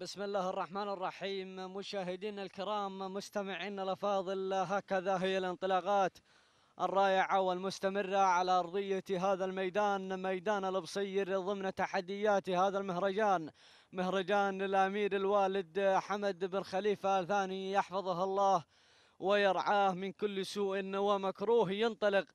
بسم الله الرحمن الرحيم مشاهدينا الكرام مستمعينا الافاضل هكذا هي الانطلاقات الرائعة والمستمرة على أرضية هذا الميدان ميدان البصير ضمن تحديات هذا المهرجان مهرجان الأمير الوالد حمد بن خليفة الثاني يحفظه الله ويرعاه من كل سوء ومكروه ينطلق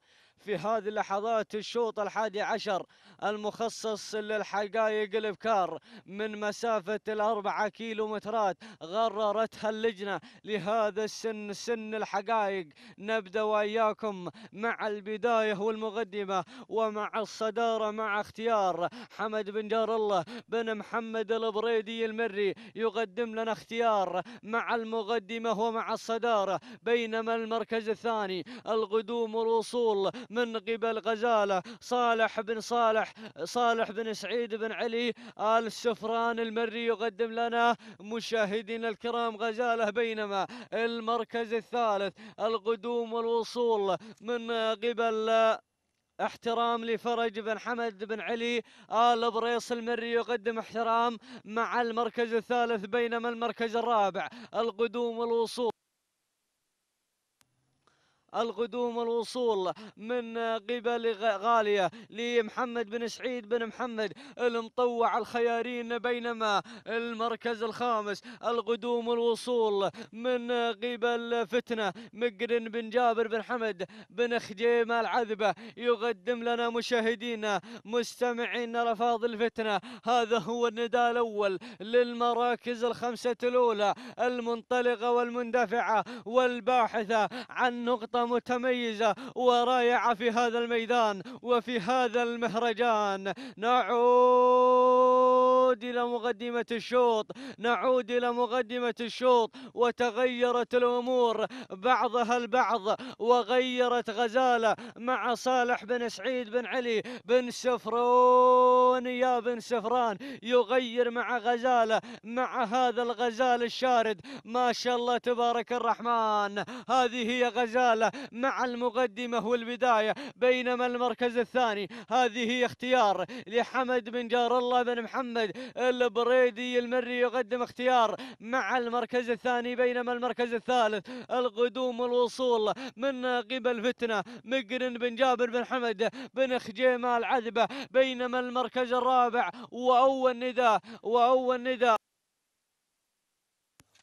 في هذه اللحظات الشوط الحادي عشر المخصص للحقائق الابكار من مسافة الأربعة كيلومترات غررتها اللجنة لهذا السن سن الحقائق نبدأ وإياكم مع البداية والمقدمة ومع الصدارة مع اختيار حمد بن جار الله بن محمد البريدي المري يقدم لنا اختيار مع المقدمة ومع الصدارة بينما المركز الثاني القدوم والوصول من قبل غزالة صالح بن صالح صالح بن سعيد بن علي آل سفران المري يقدم لنا مشاهدينا الكرام غزالة بينما المركز الثالث القدوم والوصول من قبل احترام لفرج بن حمد بن علي آل بريص المري يقدم احترام مع المركز الثالث بينما المركز الرابع القدوم والوصول القدوم والوصول من قبل غالية لمحمد بن سعيد بن محمد المطوع الخيارين بينما المركز الخامس القدوم والوصول من قبل فتنة مقرن بن جابر بن حمد بن خجيم العذبة يقدم لنا مشاهدينا مستمعينا رفاض الفتنة هذا هو النداء الأول للمراكز الخمسة الأولى المنطلقة والمندفعة والباحثة عن نقطة متميزة ورائعة في هذا الميدان وفي هذا المهرجان نعود نعود إلى مقدمة الشوط نعود إلى مقدمة الشوط وتغيرت الأمور بعضها البعض وغيرت غزالة مع صالح بن سعيد بن علي بن سفرون يا بن سفران يغير مع غزالة مع هذا الغزال الشارد ما شاء الله تبارك الرحمن هذه هي غزالة مع المقدمة والبداية بينما المركز الثاني هذه هي اختيار لحمد بن جار الله بن محمد البريدي المري يقدم اختيار مع المركز الثاني بينما المركز الثالث القدوم والوصول من قبل فتنة مقرن بن جابر بن حمد بن خجيمة العذبة بينما المركز الرابع وأول نداء وأول نداء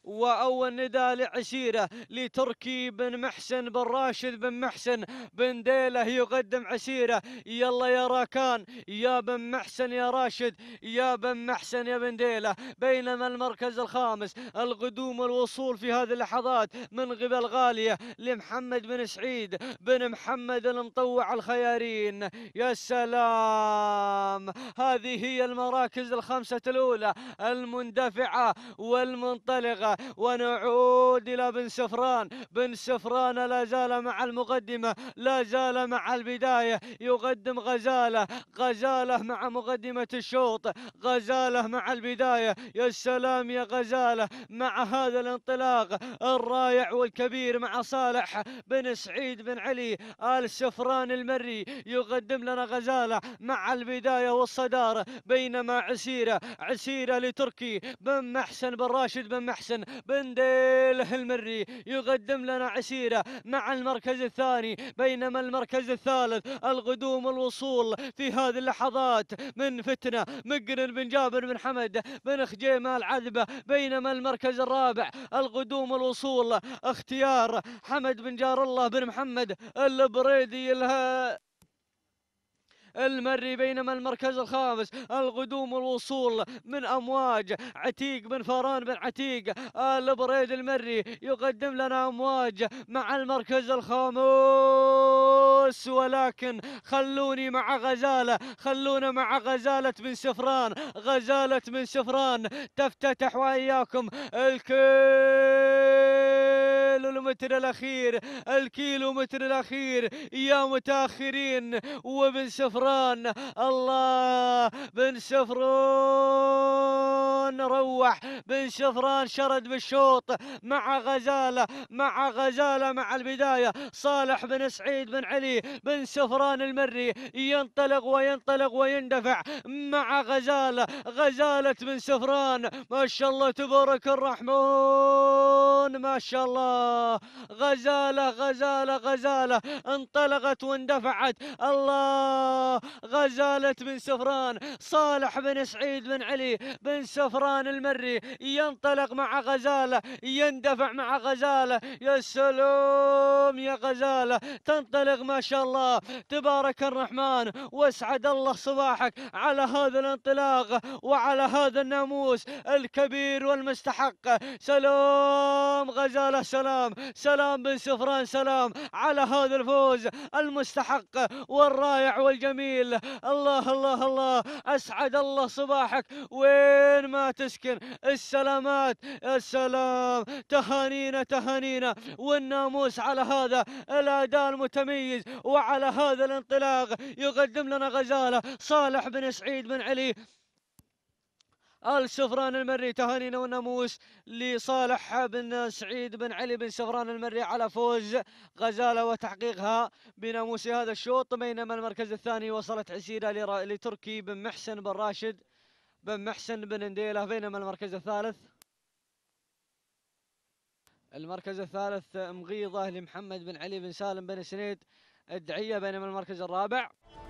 وأول نداء لعشيرة لتركي بن محسن بن راشد بن محسن بن ديلة يقدم عشيرة يلا يا راكان يا بن محسن يا راشد يا بن محسن يا بن ديلة بينما المركز الخامس القدوم والوصول في هذه اللحظات من قبل غالية لمحمد بن سعيد بن محمد المطوع الخيارين يا سلام هذه هي المراكز الخمسة الأولى المندفعة والمنطلقة ونعود إلى بن سفران بن سفران لا زال مع المقدمة لا زال مع البداية يقدم غزالة غزالة مع مقدمة الشوط غزالة مع البداية يا سلام يا غزالة مع هذا الانطلاق الرائع والكبير مع صالح بن سعيد بن علي آل سفران المري يقدم لنا غزالة مع البداية والصدارة بينما عسيرة عسيرة لتركي بن محسن بن راشد بن محسن بن ديله المري يقدم لنا عسيرة مع المركز الثاني بينما المركز الثالث القدوم والوصول في هذه اللحظات من فتنة مقرن بن جابر بن حمد بن خجيمة العذبة بينما المركز الرابع القدوم والوصول اختيار حمد بن جار الله بن محمد البريدي المري بينما المركز الخامس القدوم والوصول من امواج عتيق بن فران بن عتيق البريد المري يقدم لنا امواج مع المركز الخامس ولكن خلوني مع غزاله خلونا مع غزاله بن سفران غزاله بن سفران تفتتح واياكم الكل الكيلومتر الأخير الكيلومتر الأخير يا متأخرين وبن شفران الله بن شفران روح بن شفران شرد بالشوط مع غزالة مع غزالة مع البداية صالح بن سعيد بن علي بن شفران المري ينطلق وينطلق ويندفع مع غزالة غزالة بن شفران ما شاء الله تبارك الرحمن يقولون ما شاء الله غزالة غزالة غزالة انطلقت واندفعت الله غزالة بن سفران صالح بن سعيد بن علي بن سفران المري ينطلق مع غزالة يندفع مع غزالة يا سلام يا غزالة تنطلق ما شاء الله تبارك الرحمن واسعد الله صباحك على هذا الانطلاق وعلى هذا الناموس الكبير والمستحق سلام سلام غزاله سلام سلام بن سفران سلام على هذا الفوز المستحق والرائع والجميل الله الله الله اسعد الله صباحك وين ما تسكن السلامات السلام تهانينا تهانينا والناموس على هذا الاداء المتميز وعلى هذا الانطلاق يقدم لنا غزاله صالح بن سعيد بن علي ال المري تهانينا والناموس لصالح بن سعيد بن علي بن شفران المري على فوز غزاله وتحقيقها بناموس هذا الشوط بينما المركز الثاني وصلت عسيره لتركي بن محسن بن راشد بن محسن بن نديله بينما المركز الثالث المركز الثالث مغيضه لمحمد بن علي بن سالم بن سنيد الدعيه بينما المركز الرابع